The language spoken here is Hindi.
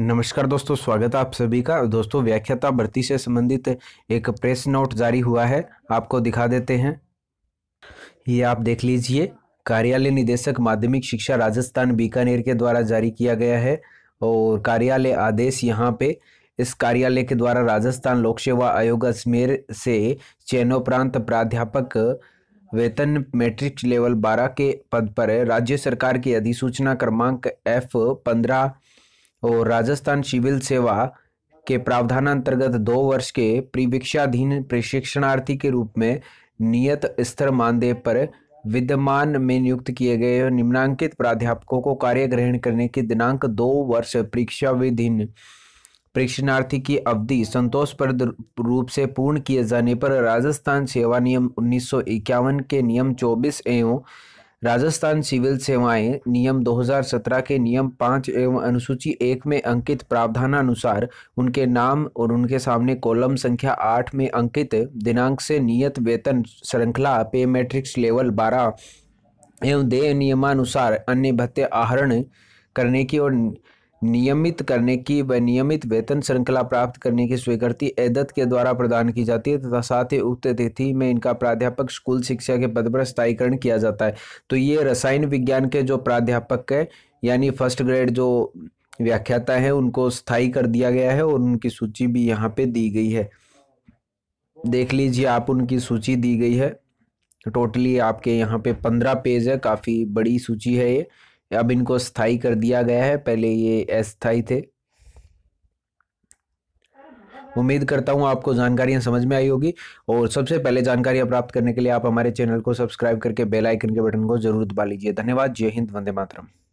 नमस्कार दोस्तों स्वागत है आप सभी का दोस्तों व्याख्याता भर्ती से संबंधित एक प्रेस नोट जारी हुआ है आपको दिखा देते हैं ये आप देख लीजिए कार्यालय निदेशक माध्यमिक शिक्षा राजस्थान बीकानेर के द्वारा जारी किया गया है और कार्यालय आदेश यहाँ पे इस कार्यालय के द्वारा राजस्थान लोक सेवा आयोग अजमेर से प्रांत प्राध्यापक वेतन मैट्रिक लेवल बारह के पद पर राज्य सरकार की अधिसूचना क्रमांक एफ पंद्रह और राजस्थान सिविल सेवा के प्रावधान अंतर्गत दो वर्ष के प्रवीक्षाधीन प्रशिक्षणार्थी के रूप में नियत स्तर मानदेय पर विद्यमान में नियुक्त किए गए निम्नांकित प्राध्यापकों को कार्य ग्रहण करने की दिनांक दो वर्ष परीक्षा विधीन परीक्षणार्थी की अवधि संतोषप्रद रूप से पूर्ण किए जाने पर राजस्थान सेवा नियम उन्नीस के नियम चौबीस एवं राजस्थान सिविल सेवाएं नियम 2017 के नियम पाँच एवं अनुसूची एक में अंकित प्रावधानानुसार उनके नाम और उनके सामने कॉलम संख्या आठ में अंकित दिनांक से नियत वेतन श्रृंखला पे मैट्रिक्स लेवल बारह एवं देय नियमानुसार अन्य भत्ते आहरण करने की और नियमित करने की व नियमित वेतन श्रृंखला प्राप्त करने की स्वीकृति एदत के द्वारा प्रदान की जाती है तथा साथ ही उक्त तिथि में इनका प्राध्यापक स्कूल शिक्षा के पद पर स्थायीकरण किया जाता है तो ये रसायन विज्ञान के जो प्राध्यापक है यानी फर्स्ट ग्रेड जो व्याख्याता है उनको स्थायी कर दिया गया है और उनकी सूची भी यहाँ पे दी गई है देख लीजिए आप उनकी सूची दी गई है टोटली आपके यहाँ पे पंद्रह पेज है काफ़ी बड़ी सूची है ये अब इनको स्थाई कर दिया गया है पहले ये अस्थाई थे उम्मीद करता हूँ आपको जानकारियाँ समझ में आई होगी और सबसे पहले जानकारियाँ प्राप्त करने के लिए आप हमारे चैनल को सब्सक्राइब करके बेल आइकन के बटन को जरूर दबा लीजिए धन्यवाद जय हिंद वंदे मातरम